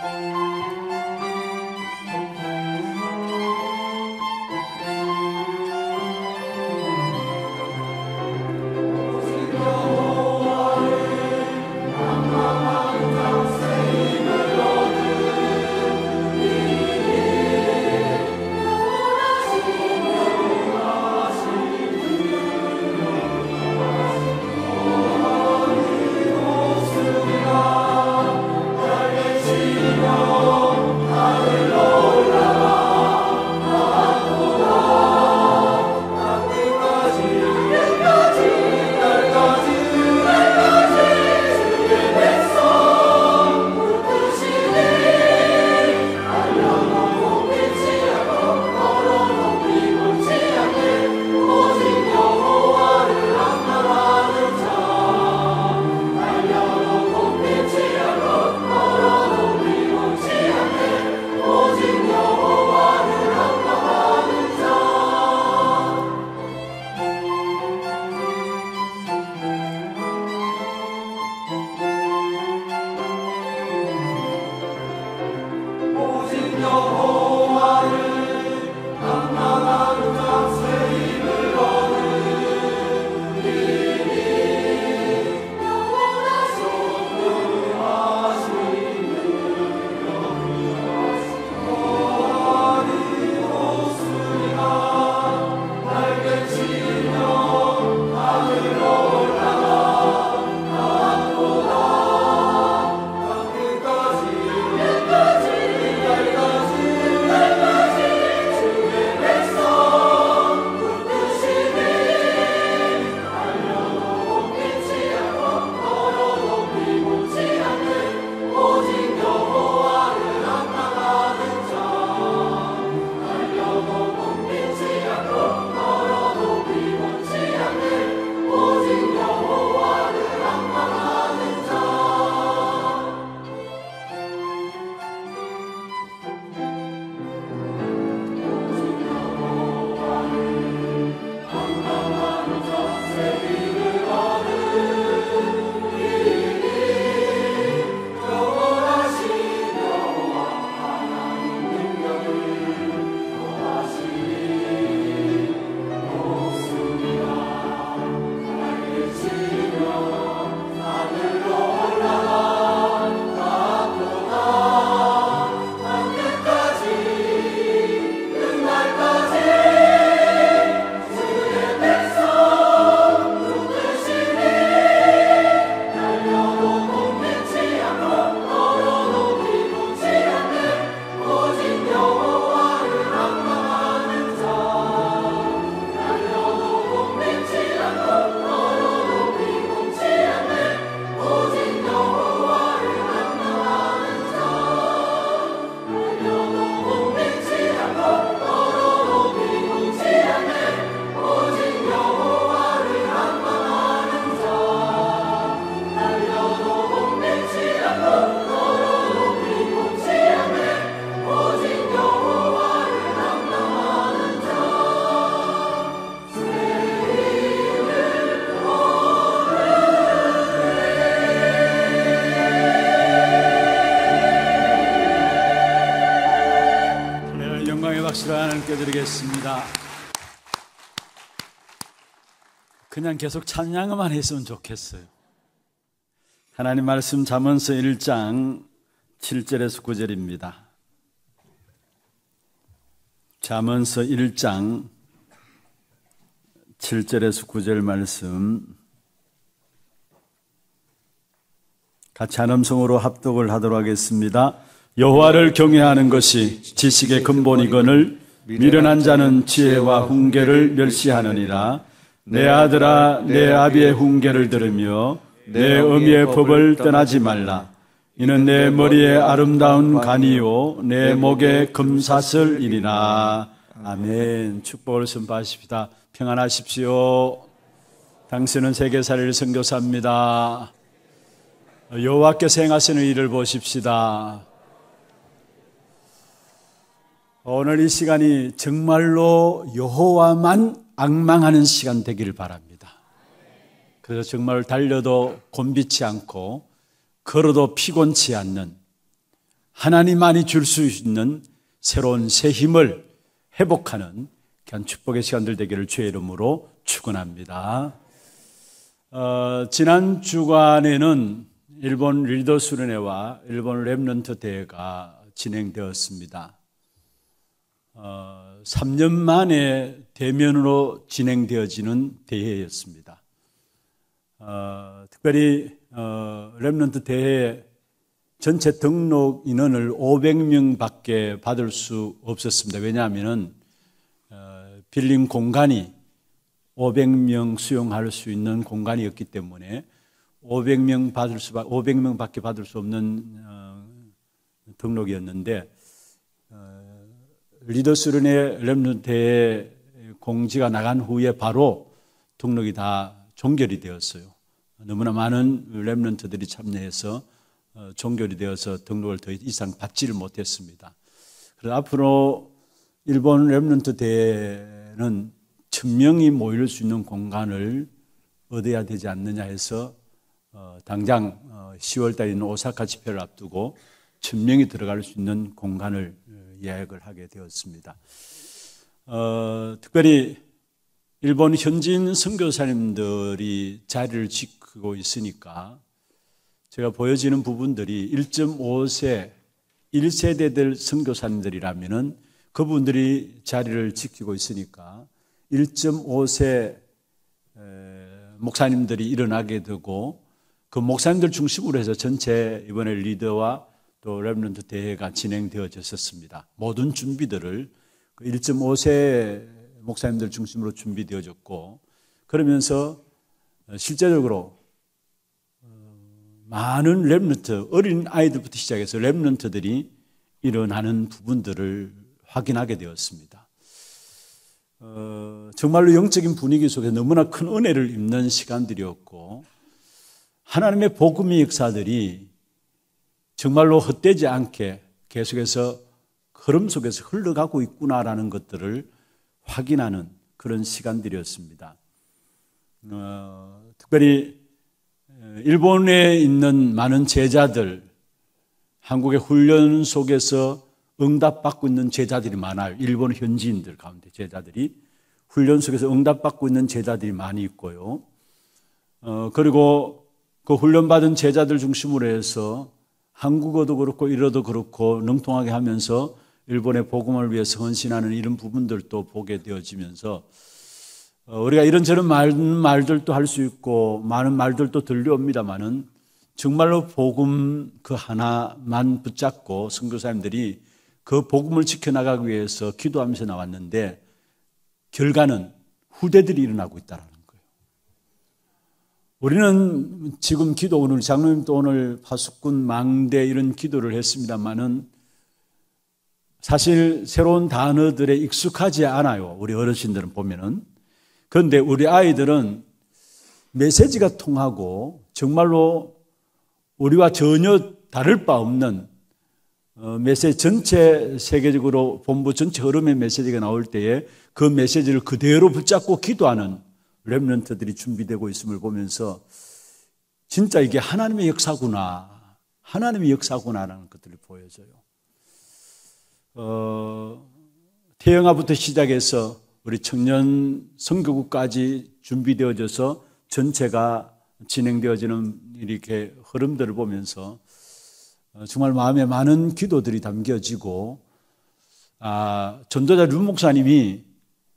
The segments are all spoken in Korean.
Thank you. 그냥 계속 찬양만 했으면 좋겠어요. 하나님 말씀 잠언서 1장 7절에서 9절입니다. 잠언서 1장 7절에서 9절 말씀 같이 한 음성으로 합독을 하도록 하겠습니다. 여호와를 경외하는 것이 지식의 근본이거늘 미련한 자는 지혜와 훈계를 멸시하느니라 내 아들아 내 아비의 훈계를 들으며 내 어미의 법을 떠나지 말라. 이는 내 머리에 아름다운 간이요 내 목에 금사슬이니라. 아멘. 축복을 선포하십시다. 평안하십시오. 당신은 세계사를 선교사입니다. 여호와께서 행하시는 일을 보십시다. 오늘 이 시간이 정말로 여호와만 악망하는 시간 되기를 바랍니다. 그래서 정말 달려도 곤비치 않고 걸어도 피곤치 않는 하나님만이 줄 수 있는 새로운 새 힘을 회복하는 귀한 축복의 시간들 되기를 주의 이름으로 축원합니다. 어, 지난 주간에는 일본 리더 수련회와 일본 랩런트 대회가 진행되었습니다. 어, 3년 만에 대면으로 진행되어지는 대회였습니다. 어, 특별히 어, 런트 대회 전체 등록 인원을 500명밖에 받을 수 없었습니다. 왜냐하면 어, 빌린 공간이 500명 수용할 수 있는 공간이었기 때문에 500명 받을 수 500명밖에 받을 수 없는 어, 등록이었는데 리더 스련회렘넌트의 공지가 나간 후에 바로 등록이 다 종결이 되었어요. 너무나 많은 렘넌트들이 참여해서 어, 종결이 되어서 등록을 더 이상 받지를 못했습니다. 그래서 앞으로 일본 렘넌트 대회는 천 명이 모일 수 있는 공간을 얻어야 되지 않느냐 해서 어, 당장 10월 어, 달인 오사카 집회를 앞두고 천 명이 들어갈 수 있는 공간을 예약을 하게 되었습니다. 어, 특별히 일본 현지인 선교사님들이 자리를 지키고 있으니까 제가 보여지는 부분들이 1.5세 1세대들 선교사님들이라면은 그분들이 자리를 지키고 있으니까 1.5세 목사님들이 일어나게 되고 그 목사님들 중심으로 해서 전체 이번에 리더와 또 랩런트 대회가 진행되어졌었습니다. 모든 준비들을 1.5세 그 목사님들 중심으로 준비되어졌고 그러면서 어, 실제적으로 어, 많은 랩런트 어린 아이들부터 시작해서 랩런트들이 일어나는 부분들을 확인하게 되었습니다. 어, 정말로 영적인 분위기 속에 너무나 큰 은혜를 입는 시간들이었고 하나님의 복음의 역사들이 정말로 헛되지 않게 계속해서 흐름 속에서 흘러가고 있구나라는 것들을 확인하는 그런 시간들이었습니다. 어, 특별히 일본에 있는 많은 제자들, 한국의 훈련 속에서 응답받고 있는 제자들이 많아요. 일본 현지인들 가운데 제자들이 훈련 속에서 응답받고 있는 제자들이 많이 있고요. 어, 그리고 그 훈련받은 제자들 중심으로 해서 한국어도 그렇고 일어도 그렇고 능통하게 하면서 일본의 복음을 위해서 헌신하는 이런 부분들도 보게 되어지면서 어, 우리가 이런저런 말, 말들도 할 수 있고 많은 말들도 들려옵니다만은 정말로 복음 그 하나만 붙잡고 선교사님들이 그 복음을 지켜나가기 위해서 기도하면서 나왔는데 결과는 후대들이 일어나고 있다라는 우리는 지금 기도 오늘 장로님도 오늘 파수꾼 망대 이런 기도를 했습니다만은 사실 새로운 단어들에 익숙하지 않아요. 우리 어르신들은 보면은 그런데 우리 아이들은 메시지가 통하고 정말로 우리와 전혀 다를 바 없는 어, 메시지 전체 세계적으로 본부 전체 흐름의 메시지가 나올 때에 그 메시지를 그대로 붙잡고 기도하는 랩런트들이 준비되고 있음을 보면서 진짜 이게 하나님의 역사구나. 하나님의 역사구나라는 것들을 보여줘요. 어, 태영아부터 시작해서 우리 청년 선교국까지 준비되어져서 전체가 진행되어지는 이렇게 흐름들을 보면서 어, 정말 마음에 많은 기도들이 담겨지고 아, 전도자 류 목사님이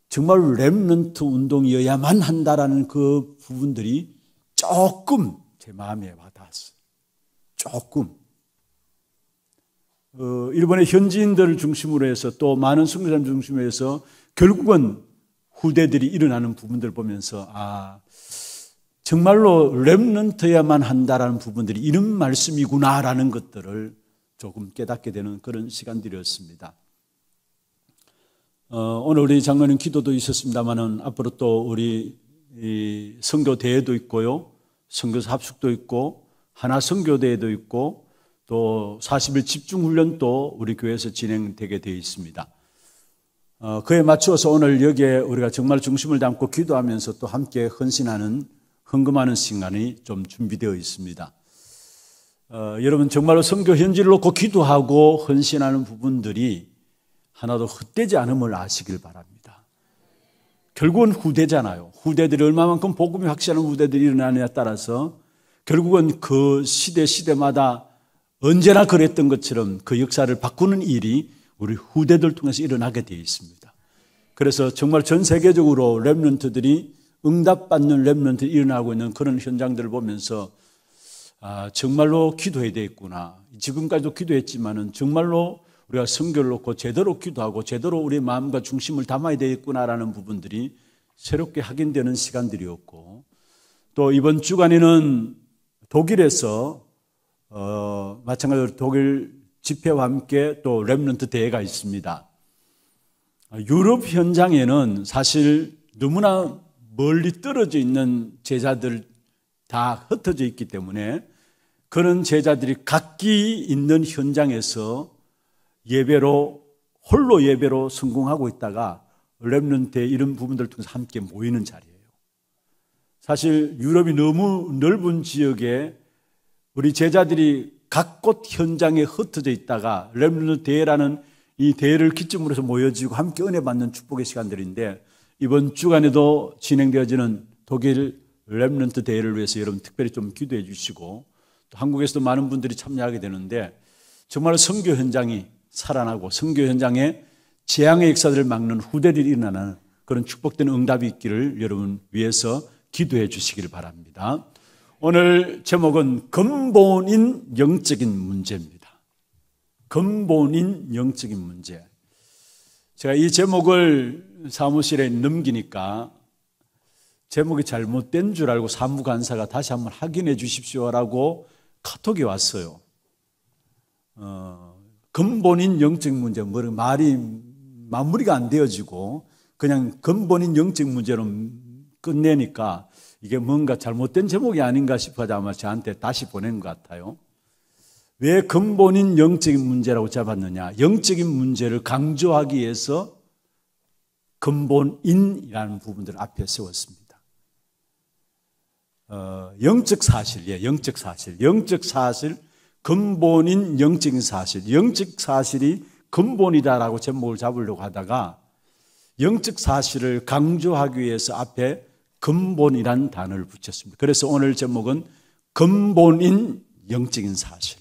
정말 랩런트 운동이어야만 한다라는 그 부분들이 조금 제 마음에 와닿았어요. 조금. 어, 일본의 현지인들을 중심으로 해서 또 많은 순교자 중심으로 해서 결국은 후대들이 일어나는 부분들 보면서 아 정말로 렘넌트야만 한다라는 부분들이 이런 말씀이구나라는 것들을 조금 깨닫게 되는 그런 시간들이었습니다. 어, 오늘 우리 장로님 기도도 있었습니다만은 앞으로 또 우리 선교 대회도 있고요, 선교사 합숙도 있고 하나 선교 대회도 있고 또 40일 집중 훈련도 우리 교회에서 진행되게 되어 있습니다. 어, 그에 맞추어서 오늘 여기에 우리가 정말 중심을 담고 기도하면서 또 함께 헌신하는 헌금하는 시간이 좀 준비되어 있습니다. 어, 여러분 정말로 선교 현지를 놓고 기도하고 헌신하는 부분들이 하나도 헛되지 않음을 아시길 바랍니다. 결국은 후대잖아요. 후대들이 얼마만큼 복음이 확실한 후대들이 일어나느냐에 따라서 결국은 그 시대 시대마다 언제나 그랬던 것처럼 그 역사를 바꾸는 일이 우리 후대들 통해서 일어나게 되어 있습니다. 그래서 정말 전 세계적으로 랩런트들이 응답받는 랩런트 일어나고 있는 그런 현장들을 보면서 아, 정말로 기도해야 되겠구나. 지금까지도 기도했지만은 정말로 우리가 성결 놓고 제대로 기도하고 제대로 우리 마음과 중심을 담아야 되겠구나라는 부분들이 새롭게 확인되는 시간들이었고 또 이번 주간에는 독일에서 어, 마찬가지로 독일 집회와 함께 또 랩런트 대회가 있습니다. 유럽 현장에는 사실 너무나 멀리 떨어져 있는 제자들 다 흩어져 있기 때문에 그런 제자들이 각기 있는 현장에서 예배로 홀로 예배로 성공하고 있다가 렘런트의 이런 부분들 통해서 함께 모이는 자리예요. 사실 유럽이 너무 넓은 지역에 우리 제자들이 각 곳 현장에 흩어져 있다가 렘넌트 대회라는 이 대회를 기점으로 해서 모여지고 함께 은혜 받는 축복의 시간들인데 이번 주간에도 진행되어지는 독일 렘넌트 대회를 위해서 여러분 특별히 좀 기도해 주시고 또 한국에서도 많은 분들이 참여하게 되는데 정말 선교 현장이 살아나고 선교 현장에 재앙의 역사들을 막는 후대들이 일어나는 그런 축복된 응답이 있기를 여러분 위해서 기도해 주시기를 바랍니다. 오늘 제목은 근본인 영적인 문제입니다. 근본인 영적인 문제. 제가 이 제목을 사무실에 넘기니까 제목이 잘못된 줄 알고 사무관사가 다시 한번 확인해 주십시오라고 카톡이 왔어요. 어, 근본인 영적 문제, 뭐 말이 마무리가 안 되어지고 그냥 근본인 영적 문제로 끝내니까 이게 뭔가 잘못된 제목이 아닌가 싶어서 아마 저한테 다시 보낸 것 같아요. 왜 근본인 영적인 문제라고 잡았느냐? 영적인 문제를 강조하기 위해서 근본인이라는 부분들을 앞에 세웠습니다. 어, 영적 사실이에요. 영적 사실. 영적 사실. 근본인 영적인 사실, 영적 사실이 근본이다라고 제목을 잡으려고 하다가 영적 사실을 강조하기 위해서 앞에 근본이란 단어를 붙였습니다. 그래서 오늘 제목은 근본인 영적인 사실.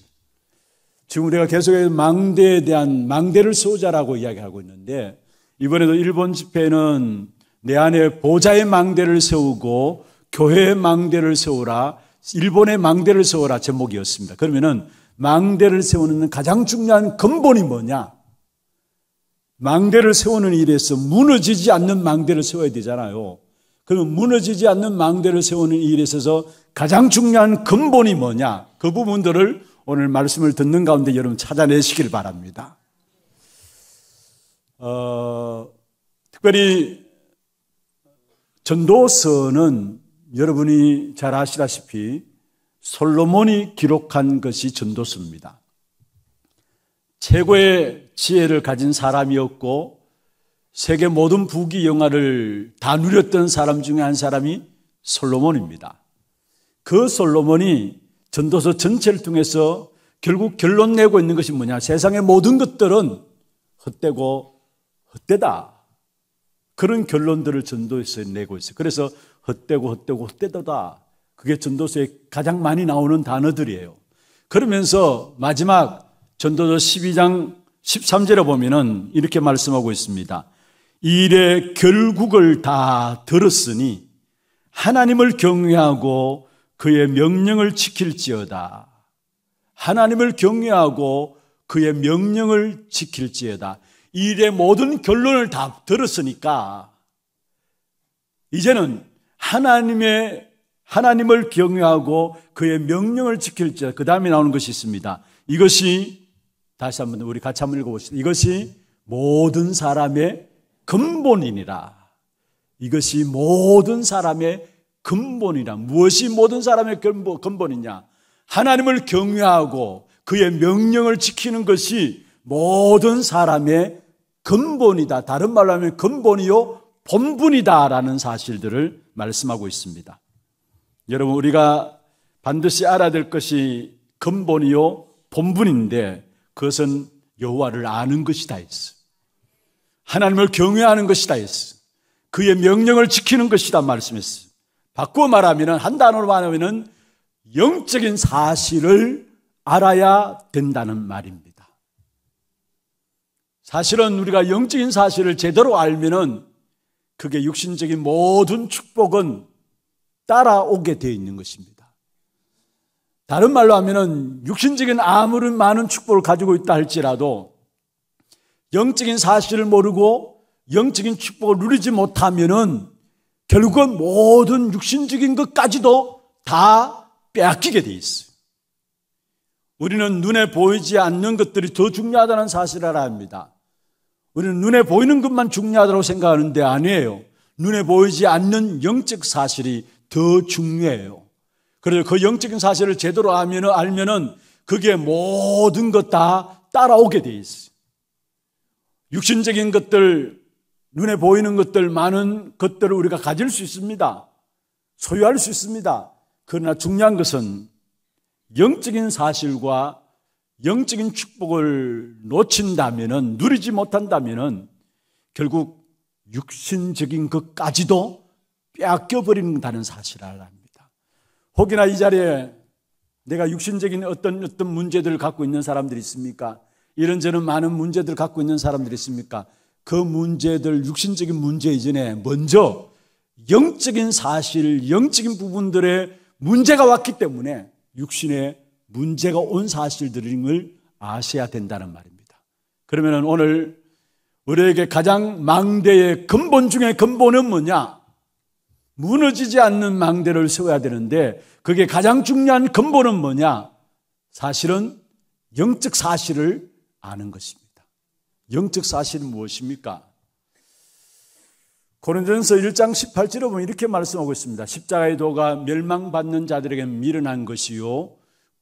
지금 우리가 계속해서 망대에 대한 망대를 쏘자라고 이야기하고 있는데 이번에도 일본 집회는 내 안에 보좌의 망대를 세우고 교회의 망대를 세우라 일본의 망대를 세워라 제목이었습니다. 그러면은 망대를 세우는 가장 중요한 근본이 뭐냐? 망대를 세우는 일에서 무너지지 않는 망대를 세워야 되잖아요. 그러 무너지지 않는 망대를 세우는 일에 있어서 가장 중요한 근본이 뭐냐? 그 부분들을 오늘 말씀을 듣는 가운데 여러분 찾아내시길 바랍니다. 어, 특별히 전도서는 여러분이 잘 아시다시피 솔로몬이 기록한 것이 전도서입니다. 최고의 지혜를 가진 사람이었고 세계 모든 부귀 영화를 다 누렸던 사람 중에 한 사람이 솔로몬입니다. 그 솔로몬이 전도서 전체를 통해서 결국 결론 내고 있는 것이 뭐냐? 세상의 모든 것들은 헛되고 헛되다. 그런 결론들을 전도에서 내고 있어요. 그래서 헛되고 헛되고 헛되다. 그게 전도서에 가장 많이 나오는 단어들이에요. 그러면서 마지막 전도서 12장 13절에 보면은 이렇게 말씀하고 있습니다. 일의 결국을 다 들었으니 하나님을 경외하고 그의 명령을 지킬지어다. 하나님을 경외하고 그의 명령을 지킬지어다. 일의 모든 결론을 다 들었으니까 이제는 하나님의 하나님을 경외하고 그의 명령을 지킬 자. 그 다음에 나오는 것이 있습니다. 이것이 다시 한번 우리 같이 한번 읽어봅시다. 이것이 모든 사람의 근본이니라. 이것이 모든 사람의 근본이라. 무엇이 모든 사람의 근본이냐? 하나님을 경외하고 그의 명령을 지키는 것이 모든 사람의 근본이다. 다른 말로 하면 근본이요, 본분이다라는 사실들을 말씀하고 있습니다. 여러분, 우리가 반드시 알아야 될 것이 근본이요, 본분인데 그것은 여호와를 아는 것이다 있어. 하나님을 경외하는 것이다 했어. 그의 명령을 지키는 것이다 말씀했어. 바꾸어 말하면 한 단어로 말하면 영적인 사실을 알아야 된다는 말입니다. 사실은 우리가 영적인 사실을 제대로 알면은 그게 육신적인 모든 축복은 따라오게 되어 있는 것입니다. 다른 말로 하면은 육신적인 아무런 많은 축복을 가지고 있다 할지라도 영적인 사실을 모르고 영적인 축복을 누리지 못하면은 결국은 모든 육신적인 것까지도 다 빼앗기게 돼 있어요. 우리는 눈에 보이지 않는 것들이 더 중요하다는 사실을 알아야 합니다. 우리는 눈에 보이는 것만 중요하다고 생각하는데 아니에요. 눈에 보이지 않는 영적 사실이 더 중요해요. 그래서 그 영적인 사실을 제대로 알면 알면은 그게 모든 것 다 따라오게 돼 있어요. 육신적인 것들, 눈에 보이는 것들, 많은 것들을 우리가 가질 수 있습니다. 소유할 수 있습니다. 그러나 중요한 것은 영적인 사실과 영적인 축복을 놓친다면 누리지 못한다면 결국 육신적인 것까지도 빼앗겨 버린다는 사실을 압니다. 혹이나 이 자리에 내가 육신적인 어떤 어떤 문제들을 갖고 있는 사람들이 있습니까? 이런저런 많은 문제들을 갖고 있는 사람들이 있습니까? 그 문제들 육신적인 문제 이전에 먼저 영적인 사실, 영적인 부분들의 문제가 왔기 때문에 육신의 문제가 온 사실들임을 아셔야 된다는 말입니다. 그러면 오늘 우리에게 가장 망대의 근본 중에 근본은 뭐냐? 무너지지 않는 망대를 세워야 되는데 그게 가장 중요한 근본은 뭐냐? 사실은 영적 사실을 아는 것입니다. 영적 사실은 무엇입니까? 고린전서 1장 18절에 보면 이렇게 말씀하고 있습니다. 십자가의 도가 멸망받는 자들에게 미련한 것이요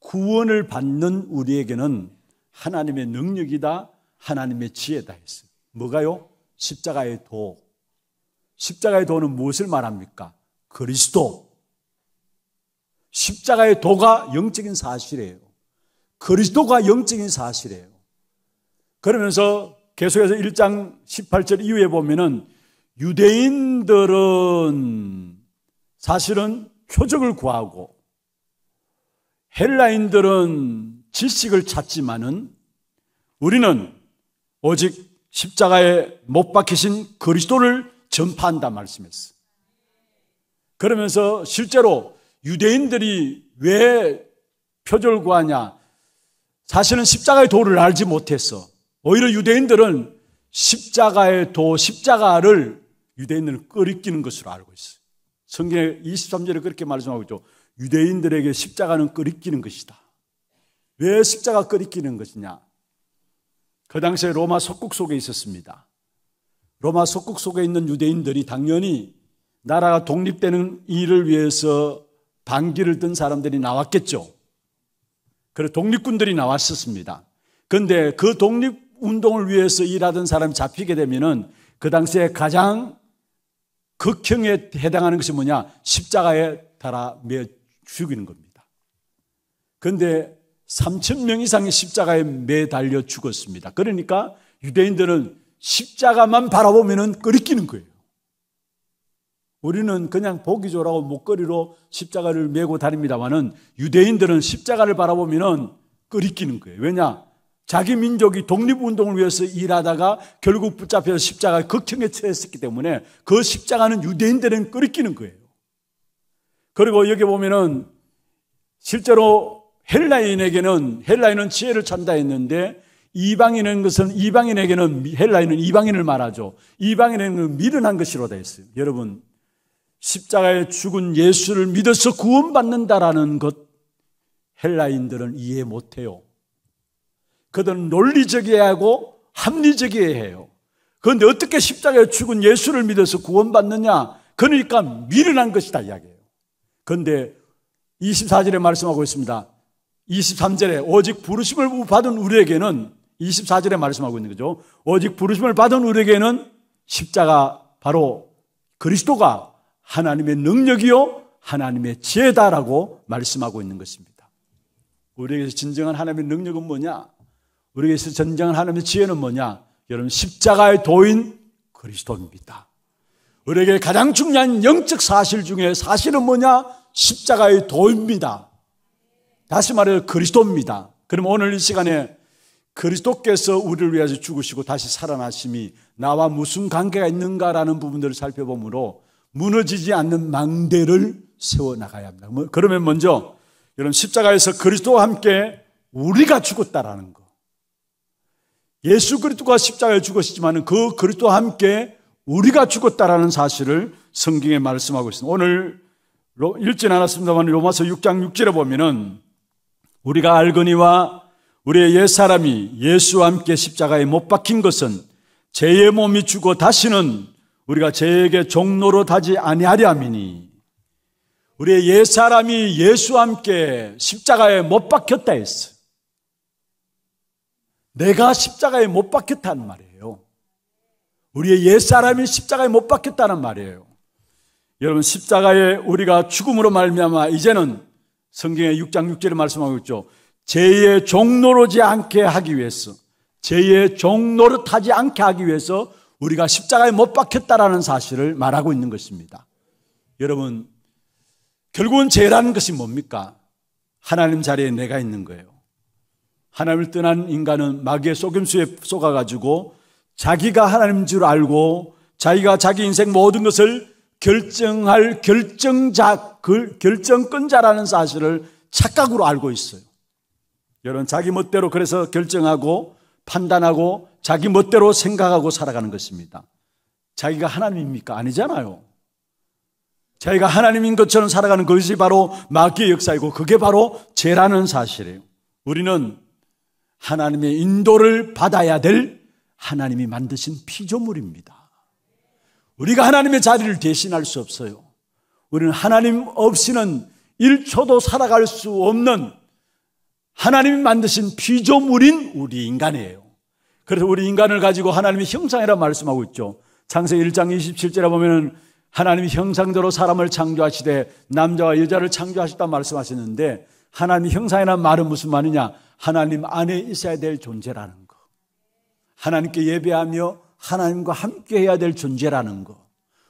구원을 받는 우리에게는 하나님의 능력이다, 하나님의 지혜다 했어요. 뭐가요? 십자가의 도. 십자가의 도는 무엇을 말합니까? 그리스도. 십자가의 도가 영적인 사실이에요. 그리스도가 영적인 사실이에요. 그러면서 계속해서 1장 18절 이후에 보면은 유대인들은 사실은 표적을 구하고 헬라인들은 지식을 찾지만은 우리는 오직 십자가에 못 박히신 그리스도를 전파한다 말씀했어. 그러면서 실제로 유대인들이 왜 표절 구하냐? 사실은 십자가의 도를 알지 못했어. 오히려 유대인들은 십자가의 도, 십자가를 유대인들은 끓이끼는 것으로 알고 있어. 성경 23절에 그렇게 말씀하고 있죠. 유대인들에게 십자가는 끌리끼는 것이다. 왜 십자가 끌리끼는 것이냐? 그 당시에 로마 속국 속에 있었습니다. 로마 속국 속에 있는 유대인들이 당연히 나라가 독립되는 일을 위해서 반기를 든 사람들이 나왔겠죠. 그래 독립군들이 나왔었습니다. 근데 그 독립 운동을 위해서 일하던 사람 잡히게 되면은 그 당시에 가장 극형에 해당하는 것이 뭐냐? 십자가에 달아 죽이는 겁니다. 그런데 3천 명 이상이 십자가에 매달려 죽었습니다. 그러니까 유대인들은 십자가만 바라보면 끓이끼는 거예요. 우리는 그냥 보기 좋라고 목걸이로 십자가를 메고 다닙니다만은 유대인들은 십자가를 바라보면 끓이끼는 거예요. 왜냐? 자기 민족이 독립운동을 위해서 일하다가 결국 붙잡혀서 십자가 극형에 처했었기 때문에 그 십자가는 유대인들은 끓이끼는 거예요. 그리고 여기 보면은 실제로 헬라인에게는 헬라인은 지혜를 찬다 했는데 이방인은 것은 이방인에게는 헬라인은 이방인을 말하죠. 이방인에게는 그 미련한 것이로 되어 있어요. 여러분 십자가에 죽은 예수를 믿어서 구원받는다라는 것 헬라인들은 이해 못해요. 그들은 논리적이어야 하고 합리적이어야 해요. 그런데 어떻게 십자가에 죽은 예수를 믿어서 구원받느냐? 그러니까 미련한 것이다 이야기해요. 근데 24절에 말씀하고 있습니다. 23절에 오직 부르심을 받은 우리에게는 24절에 말씀하고 있는 거죠. 오직 부르심을 받은 우리에게는 십자가 바로 그리스도가 하나님의 능력이요 하나님의 지혜다라고 말씀하고 있는 것입니다. 우리에게서 진정한 하나님의 능력은 뭐냐? 우리에게서 진정한 하나님의 지혜는 뭐냐? 여러분 십자가의 도인 그리스도입니다. 우리에게 가장 중요한 영적 사실 중에 사실은 뭐냐? 십자가의 도입니다. 다시 말해 그리스도입니다. 그럼 오늘 이 시간에 그리스도께서 우리를 위해서 죽으시고 다시 살아나심이 나와 무슨 관계가 있는가라는 부분들을 살펴보므로 무너지지 않는 망대를 세워나가야 합니다. 뭐, 그러면 먼저 여러분 십자가에서 그리스도와 함께 우리가 죽었다라는 거. 예수 그리스도가 십자가에 죽으지만그 그리스도와 함께 우리가 죽었다라는 사실을 성경에 말씀하고 있습니다. 오늘 읽진 않았습니다만 로마서 6장 6절에 보면은 우리가 알거니와 우리의 옛 사람이 예수와 함께 십자가에 못 박힌 것은 죄의 몸이 죽어 다시는 우리가 죄에게 종로로 다지 아니하리 함이니 우리의 옛 사람이 예수와 함께 십자가에 못 박혔다 했어. 내가 십자가에 못 박혔다는 말이에 우리의 옛사람이 십자가에 못 박혔다는 말이에요. 여러분 십자가에 우리가 죽음으로 말미암아 이제는 성경의 6장 6절에 말씀하고 있죠. 죄의 종노로지 않게 하기 위해서 죄의 종노릇하지 않게 하기 위해서 우리가 십자가에 못 박혔다라는 사실을 말하고 있는 것입니다. 여러분 결국은 죄라는 것이 뭡니까? 하나님 자리에 내가 있는 거예요. 하나님을 떠난 인간은 마귀의 속임수에 속아가지고 자기가 하나님 줄 알고 자기가 자기 인생 모든 것을 결정할 결정자, 그 결정권자라는 사실을 착각으로 알고 있어요. 여러분, 자기 멋대로 그래서 결정하고 판단하고 자기 멋대로 생각하고 살아가는 것입니다. 자기가 하나님입니까? 아니잖아요. 자기가 하나님인 것처럼 살아가는 것이 바로 마귀의 역사이고 그게 바로 죄라는 사실이에요. 우리는 하나님의 인도를 받아야 될 하나님이 만드신 피조물입니다. 우리가 하나님의 자리를 대신할 수 없어요. 우리는 하나님 없이는 1초도 살아갈 수 없는 하나님이 만드신 피조물인 우리 인간이에요. 그래서 우리 인간을 가지고 하나님의 형상이라 말씀하고 있죠. 창세 1장 27절에 보면은 하나님이 형상대로 사람을 창조하시되 남자와 여자를 창조하셨다 말씀하시는데 하나님형상이라 말은 무슨 말이냐? 하나님 안에 있어야 될 존재라는 하나님께 예배하며 하나님과 함께 해야 될 존재라는 것.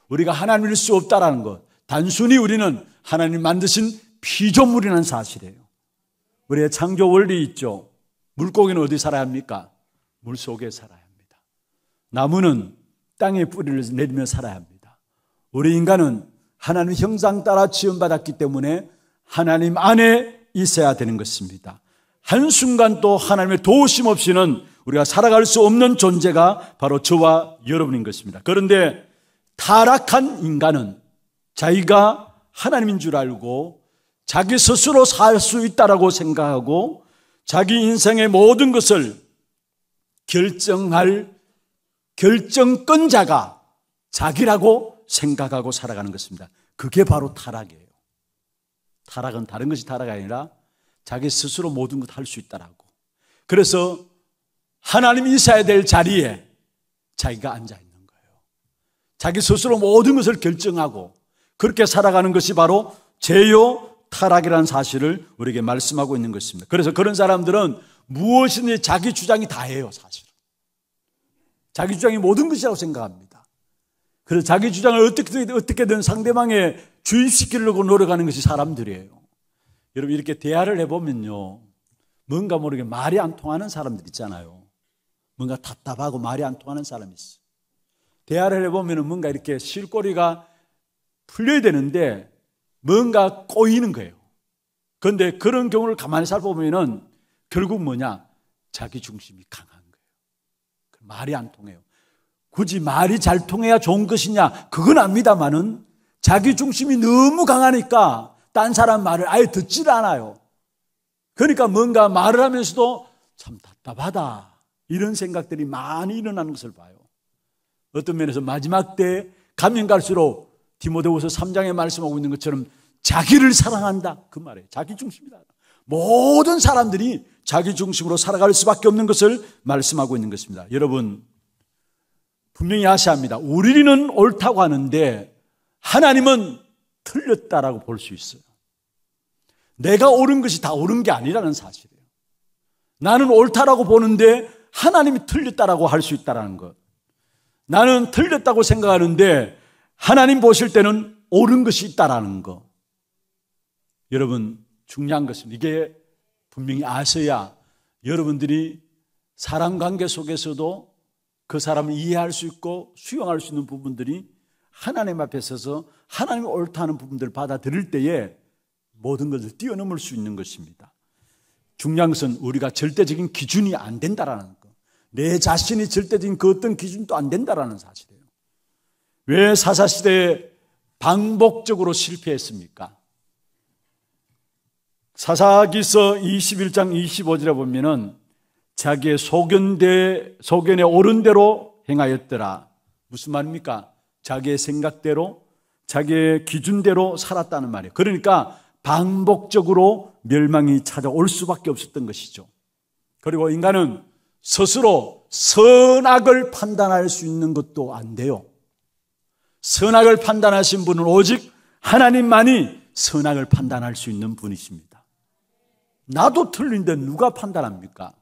우리가 하나님일 수 없다라는 것. 단순히 우리는 하나님 만드신 피조물이라는 사실이에요. 우리의 창조 원리 있죠. 물고기는 어디 살아야 합니까? 물 속에 살아야 합니다. 나무는 땅에 뿌리를 내리며 살아야 합니다. 우리 인간은 하나님 형상 따라 지음받았기 때문에 하나님 안에 있어야 되는 것입니다. 한순간 또 하나님의 도우심 없이는 우리가 살아갈 수 없는 존재가 바로 저와 여러분인 것입니다. 그런데 타락한 인간은 자기가 하나님인 줄 알고 자기 스스로 살 수 있다라고 생각하고 자기 인생의 모든 것을 결정할 결정권자가 자기라고 생각하고 살아가는 것입니다. 그게 바로 타락이에요. 타락은 다른 것이 타락이 아니라 자기 스스로 모든 것을할 수 있다라고. 그래서 하나님이 있어야 될 자리에 자기가 앉아 있는 거예요. 자기 스스로 모든 것을 결정하고 그렇게 살아가는 것이 바로 제요 타락이라는 사실을 우리에게 말씀하고 있는 것입니다. 그래서 그런 사람들은 무엇이든지 자기 주장이 다예요, 사실은. 자기 주장이 모든 것이라고 생각합니다. 그래서 자기 주장을 어떻게든, 어떻게든 상대방의 주입시키려고 노력하는 것이 사람들이에요. 여러분, 이렇게 대화를 해보면요. 뭔가 모르게 말이 안 통하는 사람들 있잖아요. 뭔가 답답하고 말이 안 통하는 사람이 있어. 대화를 해보면 뭔가 이렇게 실꼬리가 풀려야 되는데 뭔가 꼬이는 거예요. 그런데 그런 경우를 가만히 살펴보면 결국 뭐냐? 자기 중심이 강한 거예요. 그 말이 안 통해요. 굳이 말이 잘 통해야 좋은 것이냐? 그건 압니다만은 자기 중심이 너무 강하니까 딴 사람 말을 아예 듣질 않아요. 그러니까 뭔가 말을 하면서도 참 답답하다. 이런 생각들이 많이 일어나는 것을 봐요. 어떤 면에서 마지막 때 가면 갈수록 디모데후서 3장에 말씀하고 있는 것처럼 자기를 사랑한다 그 말에 이요 자기 중심이다. 모든 사람들이 자기 중심으로 살아갈 수밖에 없는 것을 말씀하고 있는 것입니다. 여러분 분명히 아시합니다. 우리는 옳다고 하는데 하나님은 틀렸다라고 볼 수 있어요. 내가 옳은 것이 다 옳은 게 아니라는 사실이에요. 나는 옳다라고 보는데 하나님이 틀렸다라고 할 수 있다라는 것. 나는 틀렸다고 생각하는데 하나님 보실 때는 옳은 것이 있다라는 것. 여러분 중요한 것은 이게 분명히 아셔야 여러분들이 사람 관계 속에서도 그 사람을 이해할 수 있고 수용할 수 있는 부분들이 하나님 앞에 서서 하나님이 옳다는 부분들을 받아들일 때에 모든 것을 뛰어넘을 수 있는 것입니다. 중요한 것은 우리가 절대적인 기준이 안 된다라는 내 자신이 절대적인 그 어떤 기준도 안 된다라는 사실이에요. 왜 사사시대에 반복적으로 실패했습니까? 사사기서 21장 25절에 보면은 자기의 소견대, 소견에 옳은 대로 행하였더라. 무슨 말입니까? 자기의 생각대로, 자기의 기준대로 살았다는 말이에요. 그러니까 반복적으로 멸망이 찾아올 수밖에 없었던 것이죠. 그리고 인간은 스스로 선악을 판단할 수 있는 것도 안 돼요. 선악을 판단하신 분은 오직 하나님만이 선악을 판단할 수 있는 분이십니다. 나도 틀린데 누가 판단합니까?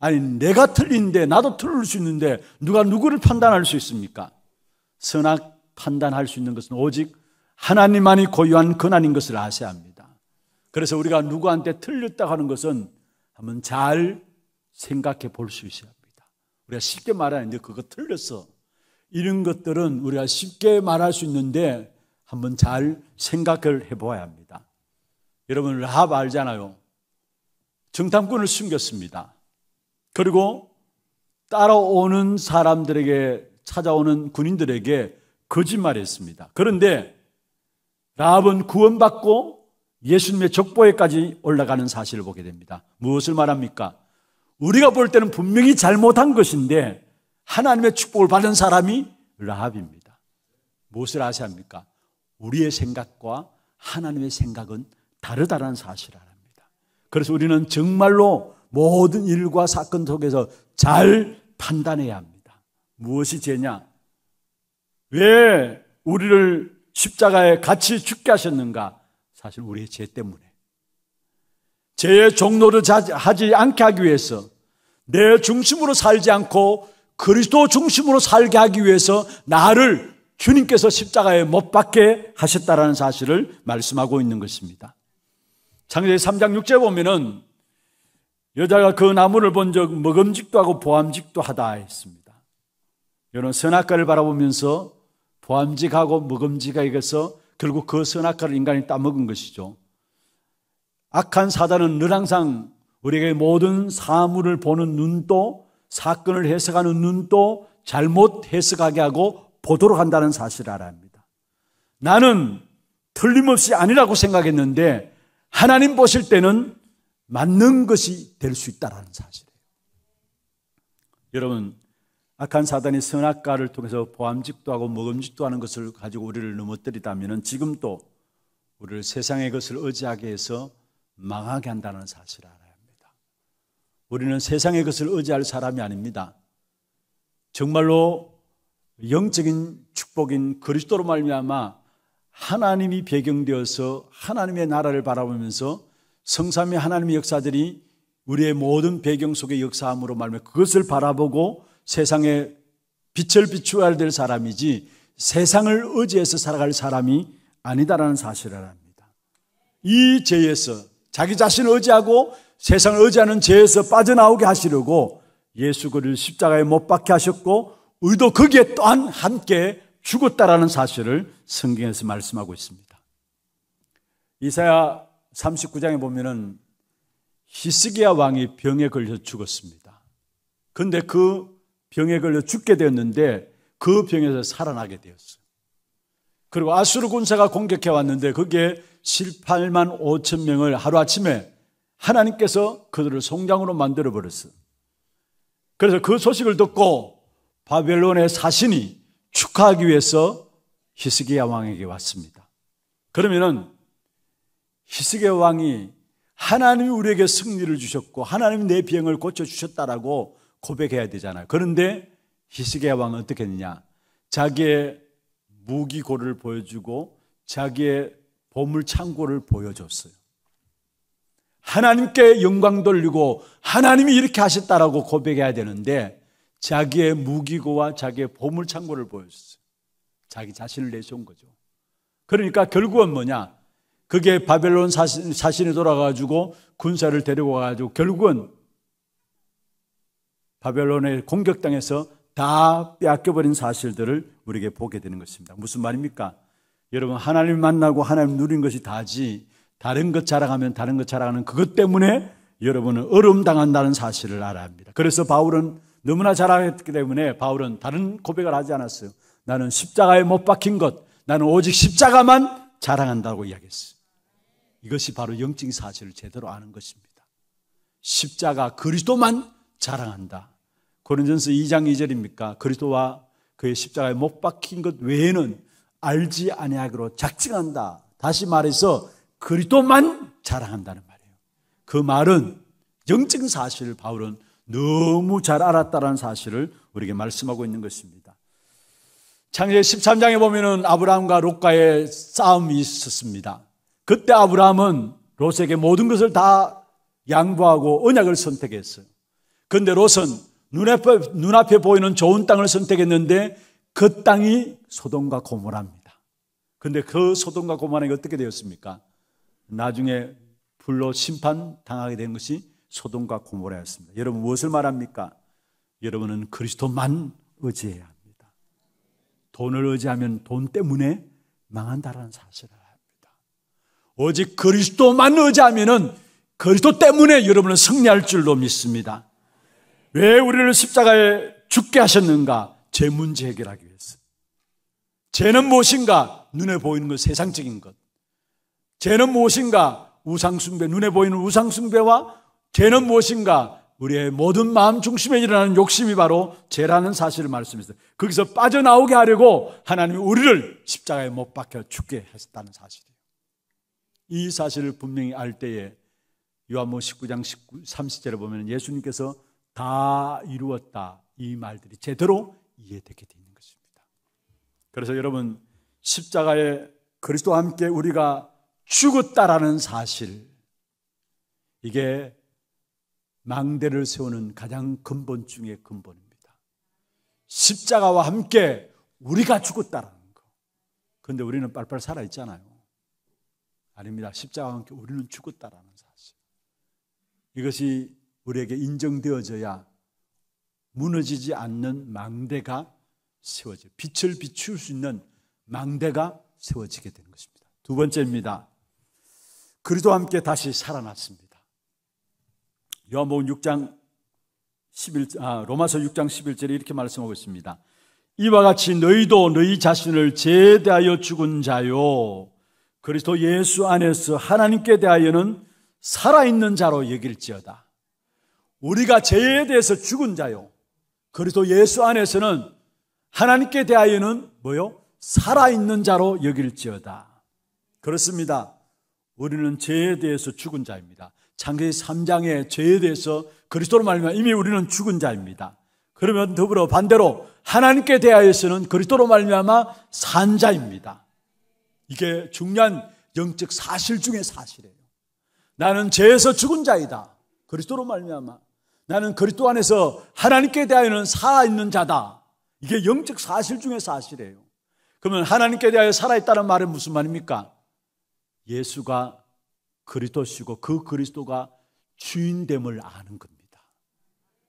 아니, 내가 틀린데 나도 틀릴 수 있는데 누가 누구를 판단할 수 있습니까? 선악 판단할 수 있는 것은 오직 하나님만이 고유한 권한인 것을 아셔야 합니다. 그래서 우리가 누구한테 틀렸다 하는 것은 한번 잘 생각해 볼 수 있어야 합니다. 우리가 쉽게 말하는데 그거 틀렸어. 이런 것들은 우리가 쉽게 말할 수 있는데 한번 잘 생각을 해보야 합니다. 여러분 라합 알잖아요. 정탐꾼을 숨겼습니다. 그리고 따라오는 사람들에게 찾아오는 군인들에게 거짓말했습니다. 그런데 라합은 구원받고 예수님의 적보에까지 올라가는 사실을 보게 됩니다. 무엇을 말합니까? 우리가 볼 때는 분명히 잘못한 것인데 하나님의 축복을 받은 사람이 라합입니다. 무엇을 아셔야 합니까? 우리의 생각과 하나님의 생각은 다르다는 사실을 압니다. 그래서 우리는 정말로 모든 일과 사건 속에서 잘 판단해야 합니다. 무엇이 죄냐? 왜 우리를 십자가에 같이 죽게 하셨는가? 사실 우리의 죄 때문에. 죄의 종로를 하지 않게 하기 위해서 내 중심으로 살지 않고 그리스도 중심으로 살게 하기 위해서 나를 주님께서 십자가에 못 박게 하셨다라는 사실을 말씀하고 있는 것입니다. 창세기 3장 6절 보면은 여자가 그 나무를 본 적 먹음직도 하고 보암직도 하다 했습니다. 이런 선악과를 바라보면서 보암직하고 먹음직하게서 결국 그 선악과를 인간이 따먹은 것이죠. 악한 사단은 늘 항상 우리에게 모든 사물을 보는 눈도 사건을 해석하는 눈도 잘못 해석하게 하고 보도록 한다는 사실을 알아야 합니다. 나는 틀림없이 아니라고 생각했는데 하나님 보실 때는 맞는 것이 될 수 있다라는 사실이에요. 여러분, 악한 사단이 선악과를 통해서 보암직도 하고 먹음직도 하는 것을 가지고 우리를 넘어뜨리다면 지금도 우리를 세상의 것을 의지하게 해서 망하게 한다는 사실을 알아요. 우리는 세상의 것을 의지할 사람이 아닙니다. 정말로 영적인 축복인 그리스도로 말미암아 하나님이 배경되어서 하나님의 나라를 바라보면서 성삼위 하나님의 역사들이 우리의 모든 배경 속의 역사함으로 말미암아 그것을 바라보고 세상에 빛을 비추어야 될 사람이지 세상을 의지해서 살아갈 사람이 아니다라는 사실을 합니다. 이 죄에서 자기 자신을 의지하고 세상을 의지하는 죄에서 빠져나오게 하시려고 예수 그를 십자가에 못 박게 하셨고 의도 거기에 또한 함께 죽었다라는 사실을 성경에서 말씀하고 있습니다. 이사야 39장에 보면은 히스기야 왕이 병에 걸려 죽었습니다. 근데 그 병에 걸려 죽게 되었는데 그 병에서 살아나게 되었어요. 그리고 아수르 군사가 공격해 왔는데 거기 18만 5천 명을 하루아침에 하나님께서 그들을 송장으로 만들어 버렸어. 그래서 그 소식을 듣고 바벨론의 사신이 축하하기 위해서 히스기야 왕에게 왔습니다. 그러면은 히스기야 왕이 하나님이 우리에게 승리를 주셨고 하나님이 내 비행을 고쳐 주셨다라고 고백해야 되잖아요. 그런데 히스기야 왕은 어떻게 했냐? 자기의 무기고를 보여주고 자기의 보물 창고를 보여줬어요. 하나님께 영광 돌리고 하나님이 이렇게 하셨다라고 고백해야 되는데 자기의 무기고와 자기의 보물창고를 보여줬어요 자기 자신을 내세운 거죠. 그러니까 결국은 뭐냐? 그게 바벨론 사신, 사신이 돌아가지고 군사를 데리고 와가지고 결국은 바벨론의 공격당해서 다 빼앗겨버린 사실들을 우리에게 보게 되는 것입니다. 무슨 말입니까? 여러분, 하나님 만나고 하나님 누린 것이 다지 다른 것 자랑하면 다른 것 자랑하는 그것 때문에 여러분은 어려당한다는 사실을 알아야 합니다. 그래서 바울은 너무나 잘알았기 때문에 바울은 다른 고백을 하지 않았어요. 나는 십자가에 못 박힌 것, 나는 오직 십자가만 자랑한다고 이야기했어요. 이것이 바로 영적 사실을 제대로 아는 것입니다. 십자가 그리스도만 자랑한다. 고린전서 2장 2절입니까? 그리스도와 그의 십자가에 못 박힌 것 외에는 알지 아니하기로 작정한다. 다시 말해서 그리스도만 자랑한다는 말이에요. 그 말은 영적인 사실을 바울은 너무 잘 알았다라는 사실을 우리에게 말씀하고 있는 것입니다. 창세 13장에 보면은 아브라함과 롯가의 싸움이 있었습니다. 그때 아브라함은 롯에게 모든 것을 다 양보하고 언약을 선택했어요. 근데 롯은 눈앞에, 눈앞에 보이는 좋은 땅을 선택했는데 그 땅이 소돔과 고모랍니다 근데 그 소돔과 고모라는 게 어떻게 되었습니까? 나중에 불로 심판당하게 된 것이 소돔과 고모라였습니다. 여러분 무엇을 말합니까? 여러분은 그리스도만 의지해야 합니다. 돈을 의지하면 돈 때문에 망한다라는 사실을 합니다. 오직 그리스도만 의지하면은 그리스도 때문에 여러분은 승리할 줄로 믿습니다. 왜 우리를 십자가에 죽게 하셨는가? 제 문제 해결하기 위해서. 죄는 무엇인가? 눈에 보이는 것, 세상적인 것. 죄는 무엇인가? 우상숭배, 눈에 보이는 우상숭배와 죄는 무엇인가? 우리의 모든 마음 중심에 일어나는 욕심이 바로 죄라는 사실을 말씀했어요. 거기서 빠져나오게 하려고 하나님이 우리를 십자가에 못 박혀 죽게 했다는 었 사실이에요. 이 사실을 분명히 알 때에 요한복 19장 19, 30절에 보면 예수님께서 다 이루었다 이 말들이 제대로 이해되게 되는 어있 것입니다. 그래서 여러분 십자가에 그리스도와 함께 우리가 죽었다라는 사실. 이게 망대를 세우는 가장 근본 중의 근본입니다. 십자가와 함께 우리가 죽었다라는 거. 근데 우리는 빨빨 살아있잖아요. 아닙니다. 십자가와 함께 우리는 죽었다라는 사실. 이것이 우리에게 인정되어져야 무너지지 않는 망대가 세워져 빛을 비출 수 있는 망대가 세워지게 되는 것입니다. 두 번째입니다. 그리도 함께 다시 살아났습니다. 요한복음 6장 11, 아, 로마서 6장 11절에 이렇게 말씀하고 있습니다. 이와 같이 너희도 너희 자신을 죄 대하여 죽은 자요. 그리스도 예수 안에서 하나님께 대하여는 살아있는 자로 여길지어다. 우리가 죄에 대해서 죽은 자요. 그리스도 예수 안에서는 하나님께 대하여는 뭐요? 살아있는 자로 여길지어다. 그렇습니다. 우리는 죄에 대해서 죽은 자입니다. 창세기 3장의 죄에 대해서 그리스도로 말미암아 이미 우리는 죽은 자입니다. 그러면 더불어 반대로 하나님께 대하여서는 그리스도로 말미암아 산 자입니다. 이게 중요한 영적 사실 중의 사실이에요. 나는 죄에서 죽은 자이다. 그리스도로 말미암아 나는 그리스도 안에서 하나님께 대하여는 살아 있는 자다. 이게 영적 사실 중의 사실이에요. 그러면 하나님께 대하여 살아 있다는 말은 무슨 말입니까? 예수가 그리스도시고 그 그리스도가 주인됨을 아는 겁니다.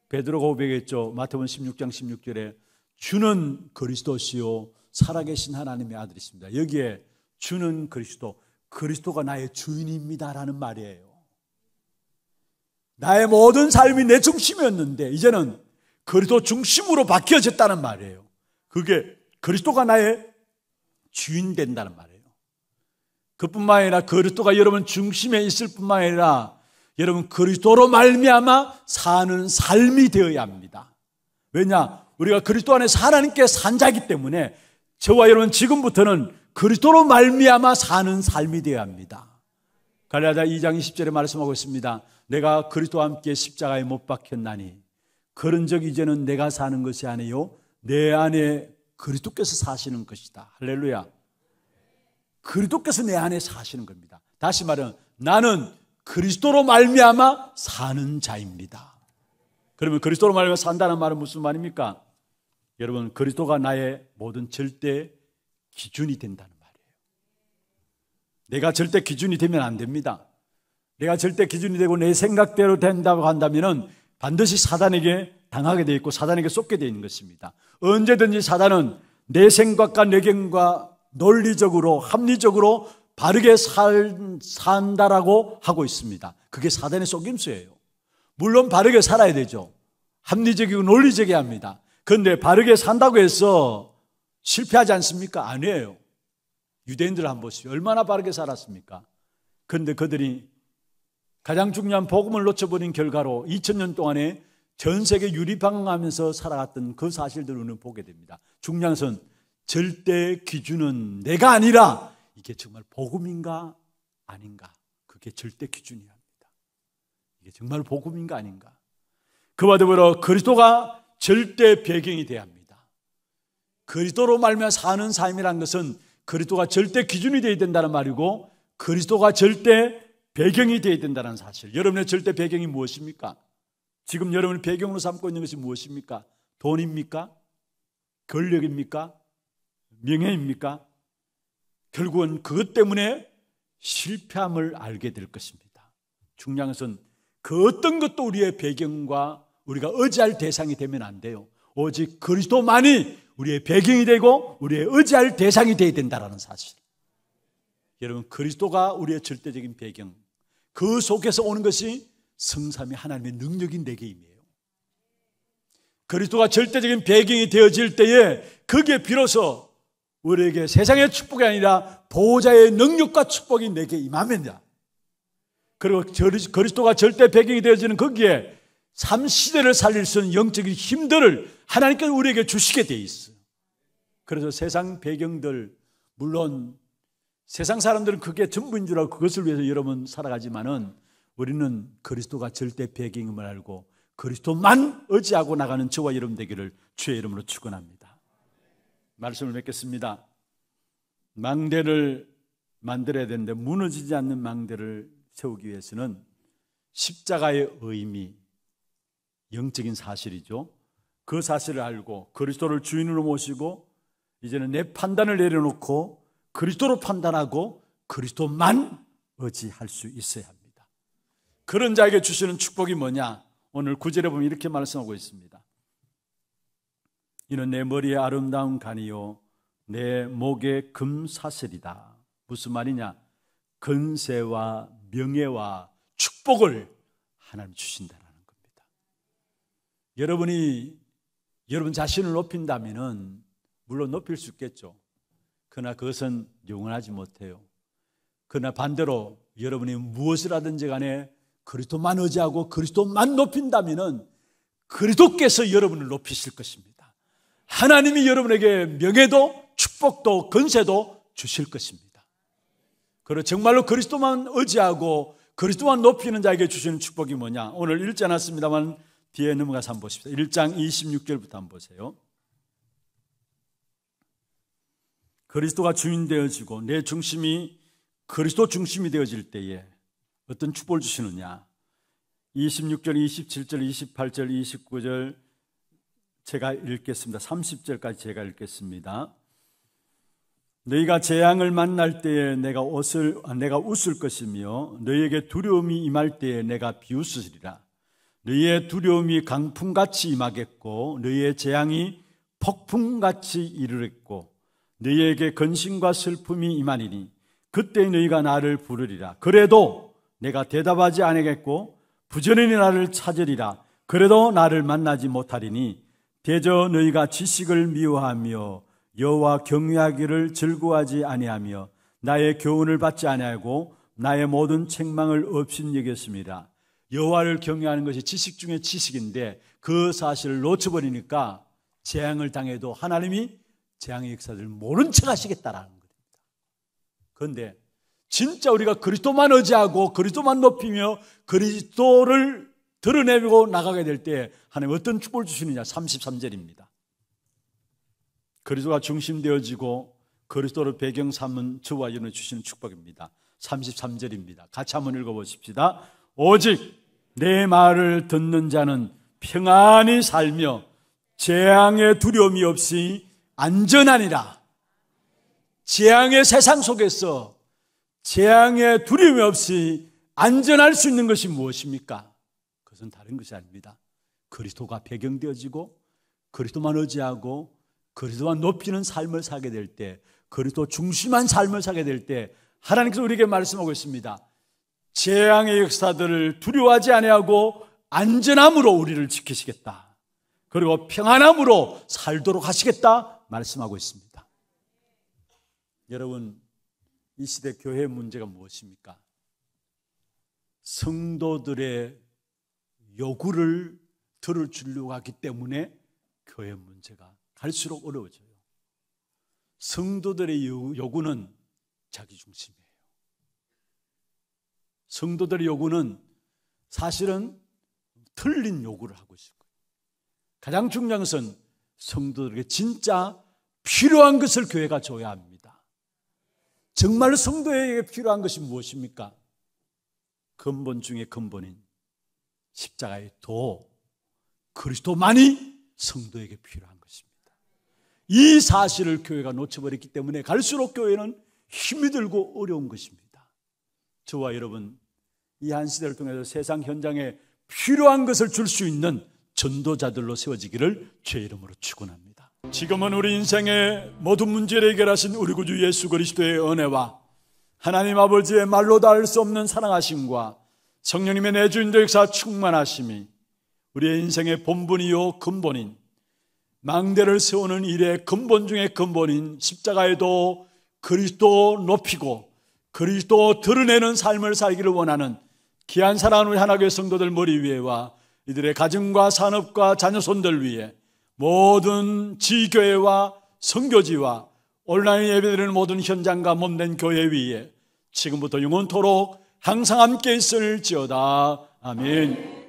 베드로가 고백했죠. 마태복음 16장 16절에 주는 그리스도시요 살아계신 하나님의 아들이십니다. 여기에 주는 그리스도, 그리스도가 나의 주인입니다라는 말이에요. 나의 모든 삶이 내 중심이었는데 이제는 그리스도 중심으로 바뀌어졌다는 말이에요. 그게 그리스도가 나의 주인 된다는 말이에요. 그뿐만 아니라 그리스도가 여러분 중심에 있을 뿐만 아니라 여러분 그리스도로 말미암아 사는 삶이 되어야 합니다. 왜냐? 우리가 그리스도 안에서 하나님께 산 자기 때문에 저와 여러분 지금부터는 그리스도로 말미암아 사는 삶이 되어야 합니다. 갈라디아 2장 20절에 말씀하고 있습니다. 내가 그리스도와 함께 십자가에 못 박혔나니 그런즉 이제는 내가 사는 것이 아니요 내 안에 그리스도께서 사시는 것이다. 할렐루야. 그리스도께서 내 안에 사시는 겁니다. 다시 말하면 나는 그리스도로 말미암아 사는 자입니다. 그러면 그리스도로 말미암아 산다는 말은 무슨 말입니까? 여러분 그리스도가 나의 모든 절대 기준이 된다는 말이에요. 내가 절대 기준이 되면 안 됩니다. 내가 절대 기준이 되고 내 생각대로 된다고 한다면은 반드시 사단에게 당하게 돼 있고 사단에게 쏟게 돼 있는 것입니다. 언제든지 사단은 내 생각과 내 경과 논리적으로 합리적으로 바르게 살, 산다라고 하고 있습니다. 그게 사단의 속임수예요. 물론 바르게 살아야 되죠. 합리적이고 논리적이 합니다. 그런데 바르게 산다고 해서 실패하지 않습니까? 아니에요. 유대인들 한보시 얼마나 바르게 살았습니까? 그런데 그들이 가장 중요한 복음을 놓쳐버린 결과로 2000년 동안에 전 세계 유리방황하면서 살아갔던 그 사실들을 보게 됩니다. 중요한 것은 절대 기준은 내가 아니라 이게 정말 복음인가 아닌가 그게 절대 기준이랍니다. 이게 정말 복음인가 아닌가. 그와 더불어 그리스도가 절대 배경이 돼야 합니다. 그리스도로 말며 사는 삶이란 것은 그리스도가 절대 기준이 되어야 된다는 말이고 그리스도가 절대 배경이 되어야 된다는 사실. 여러분의 절대 배경이 무엇입니까? 지금 여러분을 배경으로 삼고 있는 것이 무엇입니까? 돈입니까? 권력입니까? 명예입니까? 결국은 그것 때문에 실패함을 알게 될 것입니다. 중요한 것은 그 어떤 것도 우리의 배경과 우리가 의지할 대상이 되면 안 돼요. 오직 그리스도만이 우리의 배경이 되고 우리의 의지할 대상이 되어야 된다라는 사실. 여러분 그리스도가 우리의 절대적인 배경. 그 속에서 오는 것이 성삼위 하나님의 능력인 내게 임해요. 그리스도가 절대적인 배경이 되어질 때에 그게 비로소 우리에게 세상의 축복이 아니라 보호자의 능력과 축복이 내게 임하면다. 그리고 그리스도가 절대 배경이 되어지는 거기에 그 삼 시대를 살릴 수 있는 영적인 힘들을 하나님께서 우리에게 주시게 돼 있어. 그래서 세상 배경들 물론 세상 사람들은 그게 전부인 줄 알고 그것을 위해서 여러분 살아가지만은 우리는 그리스도가 절대 배경임을 알고 그리스도만 의지하고 나가는 저와 여러분 되기를 주의 이름으로 축원합니다. 말씀을 맺겠습니다. 망대를 만들어야 되는데 무너지지 않는 망대를 세우기 위해서는 십자가의 의미, 영적인 사실이죠. 그 사실을 알고 그리스도를 주인으로 모시고 이제는 내 판단을 내려놓고 그리스도로 판단하고 그리스도만 의지할 수 있어야 합니다. 그런 자에게 주시는 축복이 뭐냐? 오늘 구절에 보면 이렇게 말씀하고 있습니다. 이는 내 머리에 아름다운 간이요 내 목에 금사슬이다. 무슨 말이냐? 근세와 명예와 축복을 하나님 주신다라는 겁니다. 여러분이 여러분 자신을 높인다면은 물론 높일 수 있겠죠. 그러나 그것은 영원하지 못해요. 그러나 반대로 여러분이 무엇을 하든지 간에 그리스도만 의지하고 그리스도만 높인다면은 그리스도께서 여러분을 높이실 것입니다. 하나님이 여러분에게 명예도 축복도 건세도 주실 것입니다. 그리고 정말로 그리스도만 의지하고 그리스도만 높이는 자에게 주시는 축복이 뭐냐? 오늘 읽지 않았습니다만 뒤에 넘어가서 한번 보십시다. 1장 26절부터 한번 보세요. 그리스도가 주인 되어지고 내 중심이 그리스도 중심이 되어질 때에 어떤 축복을 주시느냐? 26절, 27절, 28절, 29절, 제가 읽겠습니다. 30절까지 제가 읽겠습니다. 너희가 재앙을 만날 때에 내가 웃을 아, 내가 웃을 것이며 너희에게 두려움이 임할 때에 내가 비웃으리라. 너희의 두려움이 강풍같이 임하겠고 너희의 재앙이 폭풍같이 이르겠고 너희에게 근심과 슬픔이 임하리니 그때 너희가 나를 부르리라. 그래도 내가 대답하지 않겠고 부전히 나를 찾으리라. 그래도 나를 만나지 못하리니 대저 너희가 지식을 미워하며 여호와 경외하기를 즐거워하지 아니하며 나의 교훈을 받지 아니하고 나의 모든 책망을 없인 여겼습니다. 여호와를 경외하는 것이 지식 중의 지식인데 그 사실을 놓쳐버리니까 재앙을 당해도 하나님이 재앙의 역사를 모른 척 하시겠다라는 겁니다. 그런데 진짜 우리가 그리스도만 의지하고 그리스도만 높이며 그리스도를 드러내고 나가게 될 때 하나님 어떤 축복을 주시느냐 33절입니다. 그리스도가 중심되어지고 그리스도를 배경 삼은 저와 여는 주시는 축복입니다. 33절입니다. 같이 한번 읽어보십시다. 오직 내 말을 듣는 자는 평안히 살며 재앙의 두려움이 없이 안전하니라. 재앙의 세상 속에서 재앙의 두려움이 없이 안전할 수 있는 것이 무엇입니까? 것은 다른 것이 아닙니다. 그리스도가 배경되어지고 그리스도만 의지하고 그리스도만 높이는 삶을 사게 될 때, 그리스도 중심한 삶을 사게 될 때, 하나님께서 우리에게 말씀하고 있습니다. 재앙의 역사들을 두려워하지 아니하고 안전함으로 우리를 지키시겠다. 그리고 평안함으로 살도록 하시겠다 말씀하고 있습니다. 여러분, 이 시대 교회 문제가 무엇입니까? 성도들의 요구를 들어 주려고 하기 때문에 교회 문제가 갈수록 어려워져요. 성도들의 요구는 자기 중심이에요. 성도들의 요구는 사실은 틀린 요구를 하고 있을 거예요. 가장 중요한 것은 성도들에게 진짜 필요한 것을 교회가 줘야 합니다. 정말 성도에게 필요한 것이 무엇입니까? 근본 중에 근본인 십자가의 도 그리스도만이 성도에게 필요한 것입니다. 이 사실을 교회가 놓쳐버렸기 때문에 갈수록 교회는 힘이 들고 어려운 것입니다. 저와 여러분 이 한 시대를 통해서 세상 현장에 필요한 것을 줄 수 있는 전도자들로 세워지기를 주 이름으로 축원합니다. 지금은 우리 인생의 모든 문제를 해결하신 우리 구주 예수 그리스도의 은혜와 하나님 아버지의 말로 다할수 없는 사랑하심과 성령님의 내주인도 역사 충만하심이 우리의 인생의 본분이요 근본인 망대를 세우는 일의 근본 중의 근본인 십자가에도 그리스도 높이고 그리스도 드러내는 삶을 살기를 원하는 귀한 사랑 우리 하나교회 성도들 머리 위에와 이들의 가정과 산업과 자녀손들 위에 모든 지교회와 성교지와 온라인 예배드리는 모든 현장과 몸된 교회 위에 지금부터 영원토록 항상 함께 있을지어다. 아멘.